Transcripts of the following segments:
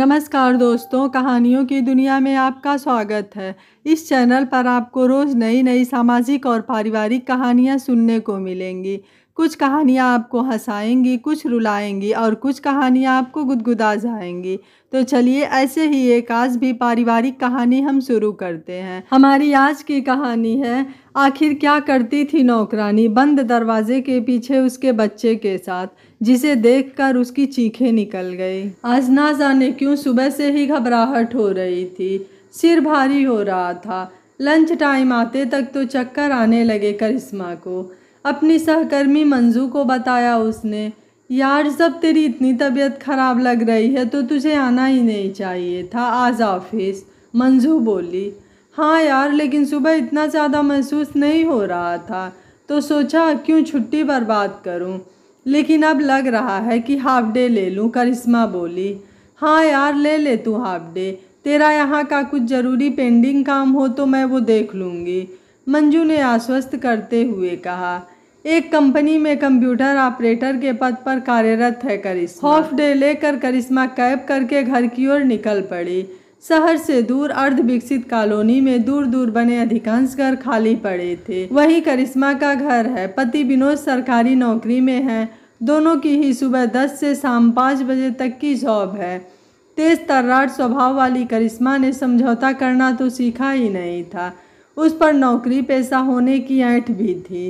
नमस्कार दोस्तों कहानियों की दुनिया में आपका स्वागत है इस चैनल पर आपको रोज़ नई नई सामाजिक और पारिवारिक कहानियाँ सुनने को मिलेंगी कुछ कहानियाँ आपको हंसाएंगी कुछ रुलाएँगी और कुछ कहानियाँ आपको गुदगुदा जाएंगी तो चलिए ऐसे ही एक आज भी पारिवारिक कहानी हम शुरू करते हैं हमारी आज की कहानी है आखिर क्या करती थी नौकरानी बंद दरवाजे के पीछे उसके बच्चे के साथ जिसे देखकर उसकी चीखें निकल गई आज ना जाने क्यों सुबह से ही घबराहट हो रही थी सिर भारी हो रहा था लंच टाइम आते तक तो चक्कर आने लगे करिश्मा को अपनी सहकर्मी मंजू को बताया उसने यार जब तेरी इतनी तबीयत ख़राब लग रही है तो तुझे आना ही नहीं चाहिए था आज ऑफिस मंजू बोली हाँ यार लेकिन सुबह इतना ज़्यादा महसूस नहीं हो रहा था तो सोचा क्यों छुट्टी बर्बाद करूं लेकिन अब लग रहा है कि हाफ डे ले लूं करिश्मा बोली हाँ यार ले ले तू हाफ डे तेरा यहाँ का कुछ ज़रूरी पेंडिंग काम हो तो मैं वो देख लूँगी मंजू ने आश्वस्त करते हुए कहा एक कंपनी में कंप्यूटर ऑपरेटर के पद पर कार्यरत है करिश्मा हॉफ डे लेकर करिश्मा कैब करके घर की ओर निकल पड़ी शहर से दूर अर्ध विकसित कॉलोनी में दूर दूर बने अधिकांश घर खाली पड़े थे वही करिश्मा का घर है पति विनोद सरकारी नौकरी में है दोनों की ही सुबह दस से शाम पाँच बजे तक की जॉब है तेज तर्राट स्वभाव वाली करिश्मा ने समझौता करना तो सीखा ही नहीं था उस पर नौकरी पैसा होने की ऐंठ भी थी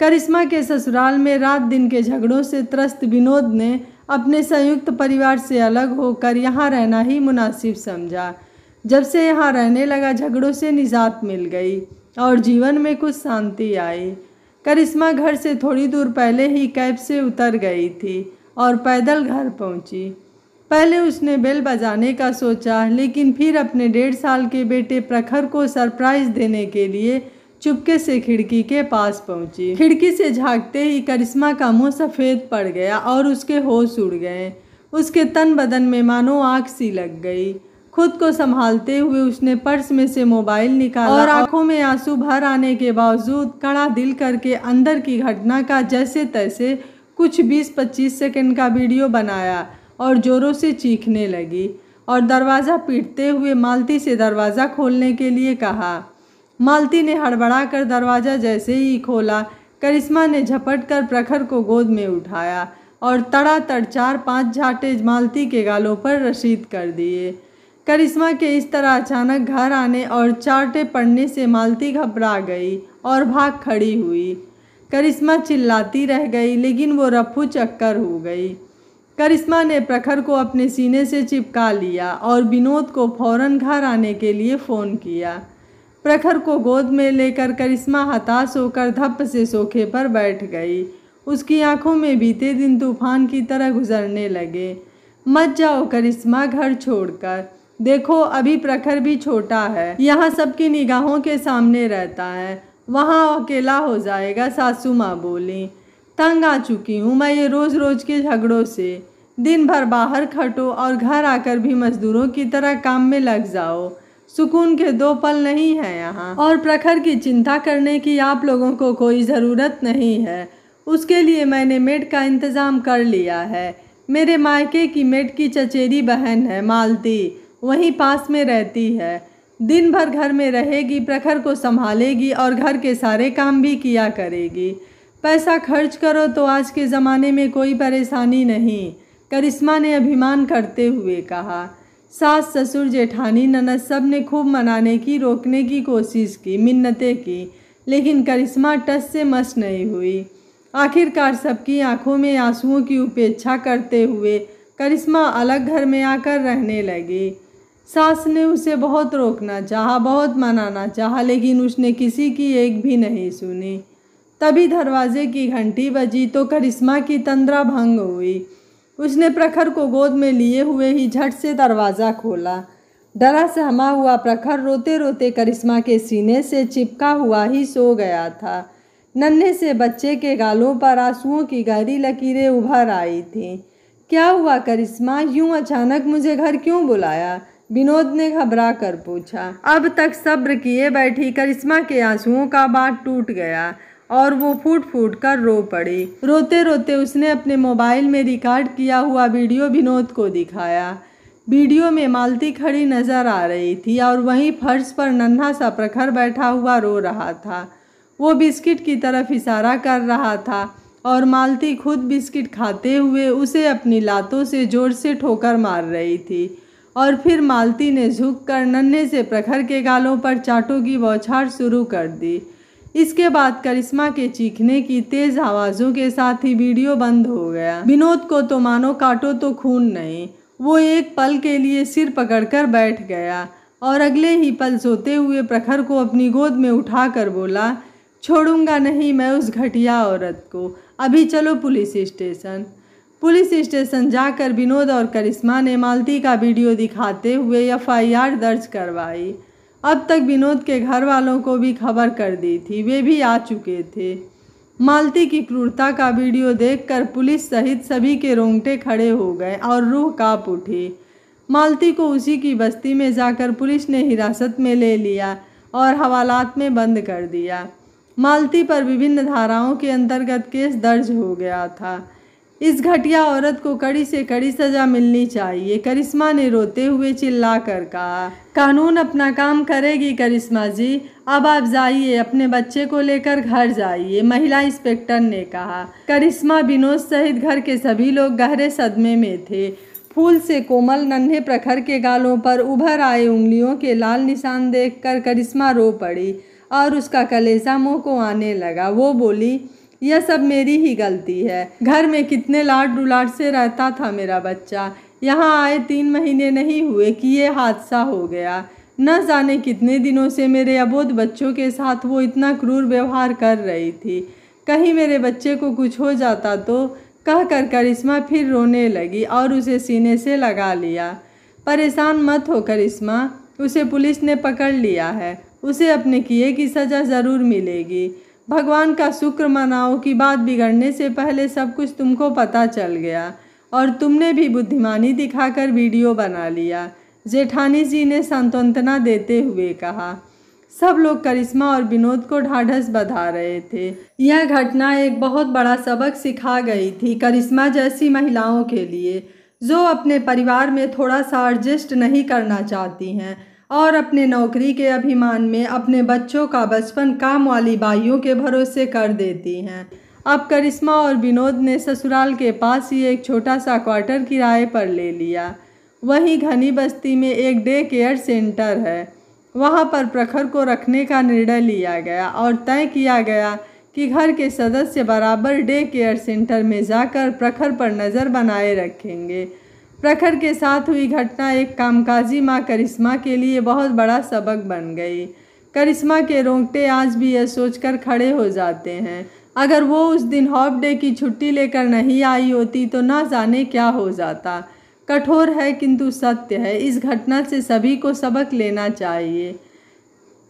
करिश्मा के ससुराल में रात दिन के झगड़ों से त्रस्त विनोद ने अपने संयुक्त परिवार से अलग होकर यहाँ रहना ही मुनासिब समझा जब से यहाँ रहने लगा झगड़ों से निजात मिल गई और जीवन में कुछ शांति आई करिश्मा घर से थोड़ी दूर पहले ही कैब से उतर गई थी और पैदल घर पहुँची पहले उसने बेल बजाने का सोचा लेकिन फिर अपने डेढ़ साल के बेटे प्रखर को सरप्राइज देने के लिए चुपके से खिड़की के पास पहुंची खिड़की से झांकते ही करिश्मा का मुंह सफ़ेद पड़ गया और उसके होश उड़ गए उसके तन बदन में मानो आँख सी लग गई खुद को संभालते हुए उसने पर्स में से मोबाइल निकाला और आंखों में आंसू भर आने के बावजूद कड़ा दिल करके अंदर की घटना का जैसे तैसे कुछ 20-25 सेकंड का वीडियो बनाया और ज़ोरों से चीखने लगी और दरवाज़ा पीटते हुए मालती से दरवाज़ा खोलने के लिए कहा मालती ने हड़बड़ा कर दरवाज़ा जैसे ही खोला करिश्मा ने झपट कर प्रखर को गोद में उठाया और तड़ा तड़ चार पाँच झाटे मालती के गालों पर रसीद कर दिए करिश्मा के इस तरह अचानक घर आने और चाटे पड़ने से मालती घबरा गई और भाग खड़ी हुई करिश्मा चिल्लाती रह गई लेकिन वो रफू चक्कर हो गई करिश्मा ने प्रखर को अपने सीने से चिपका लिया और विनोद को फौरन घर आने के लिए फ़ोन किया प्रखर को गोद में लेकर करिश्मा हताश होकर धप से सोखे पर बैठ गई उसकी आंखों में बीते दिन तूफान की तरह गुजरने लगे मत जाओ करिश्मा घर छोड़कर देखो अभी प्रखर भी छोटा है यहाँ सबकी निगाहों के सामने रहता है वहाँ अकेला हो जाएगा सासू माँ बोली तंग आ चुकी हूँ मैं ये रोज़ रोज़ के झगड़ों से दिन भर बाहर खटो और घर आकर भी मज़दूरों की तरह काम में लग जाओ सुकून के दो पल नहीं है यहाँ और प्रखर की चिंता करने की आप लोगों को कोई ज़रूरत नहीं है उसके लिए मैंने मेड का इंतज़ाम कर लिया है मेरे मायके की मेड की चचेरी बहन है मालती वहीं पास में रहती है दिन भर घर में रहेगी प्रखर को संभालेगी और घर के सारे काम भी किया करेगी पैसा खर्च करो तो आज के ज़माने में कोई परेशानी नहीं करिश्मा ने अभिमान करते हुए कहा सास ससुर जेठानी ननद सब ने खूब मनाने की रोकने की कोशिश की मिन्नतें की लेकिन करिश्मा टस से मस नहीं हुई आखिरकार सबकी आंखों में आंसुओं की उपेक्षा करते हुए करिश्मा अलग घर में आकर रहने लगी सास ने उसे बहुत रोकना चाहा बहुत मनाना चाहा लेकिन उसने किसी की एक भी नहीं सुनी तभी दरवाजे की घंटी बजी तो करिश्मा की तंद्रा भंग हुई उसने प्रखर को गोद में लिए हुए ही झट से दरवाज़ा खोला डरा सहमा हुआ प्रखर रोते रोते करिश्मा के सीने से चिपका हुआ ही सो गया था नन्हे से बच्चे के गालों पर आंसुओं की गहरी लकीरें उभर आई थीं क्या हुआ करिश्मा यूं अचानक मुझे घर क्यों बुलाया विनोद ने घबरा कर पूछा अब तक सब्र किए बैठी करिश्मा के आंसुओं का बाट टूट गया और वो फूट फूट कर रो पड़ी रोते रोते उसने अपने मोबाइल में रिकॉर्ड किया हुआ वीडियो विनोद को दिखाया वीडियो में मालती खड़ी नज़र आ रही थी और वहीं फर्श पर नन्हा सा प्रखर बैठा हुआ रो रहा था वो बिस्किट की तरफ इशारा कर रहा था और मालती खुद बिस्किट खाते हुए उसे अपनी लातों से ज़ोर से ठोकर मार रही थी और फिर मालती ने झुक कर नन्हे से प्रखर के गालों पर चाटों की बौछार शुरू कर दी इसके बाद करिश्मा के चीखने की तेज आवाज़ों के साथ ही वीडियो बंद हो गया विनोद को तो मानो काटो तो खून नहीं वो एक पल के लिए सिर पकड़कर बैठ गया और अगले ही पल सोते हुए प्रखर को अपनी गोद में उठा कर बोला छोड़ूंगा नहीं मैं उस घटिया औरत को अभी चलो पुलिस स्टेशन पुलिस स्टेशन जाकर विनोद और करिश्मा ने मालती का वीडियो दिखाते हुए एफआईआर दर्ज करवाई अब तक विनोद के घर वालों को भी खबर कर दी थी वे भी आ चुके थे मालती की क्रूरता का वीडियो देखकर पुलिस सहित सभी के रोंगटे खड़े हो गए और रूह काँप उठी मालती को उसी की बस्ती में जाकर पुलिस ने हिरासत में ले लिया और हवालात में बंद कर दिया मालती पर विभिन्न धाराओं के अंतर्गत केस दर्ज हो गया था इस घटिया औरत को कड़ी से कड़ी सजा मिलनी चाहिए करिश्मा ने रोते हुए चिल्लाकर कहा कानून अपना काम करेगी करिश्मा जी अब आप जाइए अपने बच्चे को लेकर घर जाइए महिला इंस्पेक्टर ने कहा करिश्मा विनोद सहित घर के सभी लोग गहरे सदमे में थे फूल से कोमल नन्हे प्रखर के गालों पर उभर आए उंगलियों के लाल निशान देखकर करिश्मा रो पड़ी और उसका कलेजा मुँह को आने लगा वो बोली यह सब मेरी ही गलती है घर में कितने लाट डुलाट से रहता था मेरा बच्चा यहाँ आए तीन महीने नहीं हुए कि ये हादसा हो गया न जाने कितने दिनों से मेरे अबोध बच्चों के साथ वो इतना क्रूर व्यवहार कर रही थी कहीं मेरे बच्चे को कुछ हो जाता तो कह कर करिश्मा फिर रोने लगी और उसे सीने से लगा लिया परेशान मत हो करिश्मा उसे पुलिस ने पकड़ लिया है उसे अपने किए की सज़ा ज़रूर मिलेगी भगवान का शुक्र मनाओ कि बात बिगड़ने से पहले सब कुछ तुमको पता चल गया और तुमने भी बुद्धिमानी दिखाकर वीडियो बना लिया जेठानी जी ने सांत्वना देते हुए कहा सब लोग करिश्मा और विनोद को ढाढ़स बधा रहे थे यह घटना एक बहुत बड़ा सबक सिखा गई थी करिश्मा जैसी महिलाओं के लिए जो अपने परिवार में थोड़ा सा एडजस्ट नहीं करना चाहती हैं और अपने नौकरी के अभिमान में अपने बच्चों का बचपन काम वाली बाइयों के भरोसे कर देती हैं अब करिश्मा और विनोद ने ससुराल के पास ही एक छोटा सा क्वार्टर किराए पर ले लिया वहीं घनी बस्ती में एक डे केयर सेंटर है वहाँ पर प्रखर को रखने का निर्णय लिया गया और तय किया गया कि घर के सदस्य बराबर डे केयर सेंटर में जाकर प्रखर पर नज़र बनाए रखेंगे प्रखर के साथ हुई घटना एक कामकाजी माँ करिश्मा के लिए बहुत बड़ा सबक बन गई करिश्मा के रोंगटे आज भी यह सोचकर खड़े हो जाते हैं अगर वो उस दिन हॉफ डे की छुट्टी लेकर नहीं आई होती तो ना जाने क्या हो जाता कठोर है किंतु सत्य है इस घटना से सभी को सबक लेना चाहिए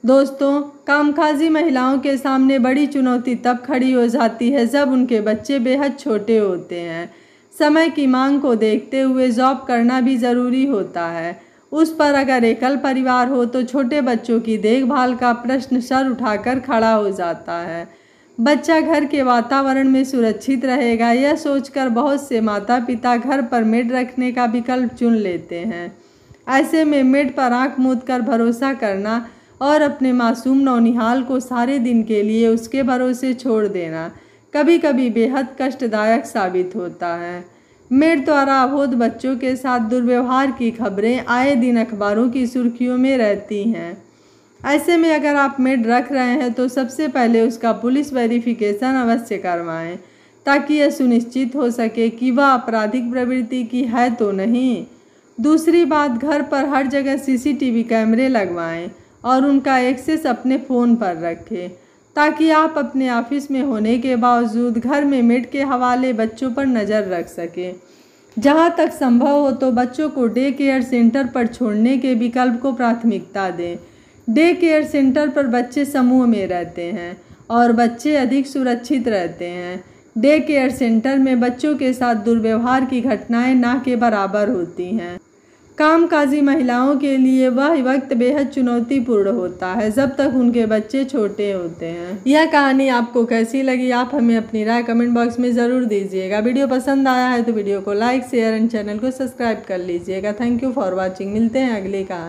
दोस्तों कामकाजी महिलाओं के सामने बड़ी चुनौती तब खड़ी हो जाती है जब उनके बच्चे बेहद छोटे होते हैं समय की मांग को देखते हुए जॉब करना भी ज़रूरी होता है उस पर अगर एकल परिवार हो तो छोटे बच्चों की देखभाल का प्रश्न सर उठाकर खड़ा हो जाता है बच्चा घर के वातावरण में सुरक्षित रहेगा यह सोचकर बहुत से माता पिता घर पर मेड रखने का विकल्प चुन लेते हैं ऐसे में मेड पर आँख मूद कर भरोसा करना और अपने मासूम नौनिहाल को सारे दिन के लिए उसके भरोसे छोड़ देना कभी कभी बेहद कष्टदायक साबित होता है मेड द्वारा तो अबोध बच्चों के साथ दुर्व्यवहार की खबरें आए दिन अखबारों की सुर्खियों में रहती हैं ऐसे में अगर आप मेड रख रहे हैं तो सबसे पहले उसका पुलिस वेरिफिकेशन अवश्य करवाएं ताकि यह सुनिश्चित हो सके कि वह आपराधिक प्रवृत्ति की है तो नहीं दूसरी बात घर पर हर जगह सीसीटीवी कैमरे लगवाएं और उनका एक्सेस अपने फ़ोन पर रखें ताकि आप अपने ऑफिस में होने के बावजूद घर में मिट के हवाले बच्चों पर नज़र रख सकें जहाँ तक संभव हो तो बच्चों को डे केयर सेंटर पर छोड़ने के विकल्प को प्राथमिकता दें डे केयर सेंटर पर बच्चे समूह में रहते हैं और बच्चे अधिक सुरक्षित रहते हैं डे केयर सेंटर में बच्चों के साथ दुर्व्यवहार की घटनाएं ना के बराबर होती हैं कामकाजी महिलाओं के लिए वह वक्त बेहद चुनौतीपूर्ण होता है जब तक उनके बच्चे छोटे होते हैं यह कहानी आपको कैसी लगी आप हमें अपनी राय कमेंट बॉक्स में ज़रूर दीजिएगा वीडियो पसंद आया है तो वीडियो को लाइक शेयर एंड चैनल को सब्सक्राइब कर लीजिएगा थैंक यू फॉर वॉचिंग मिलते हैं अगली कहानी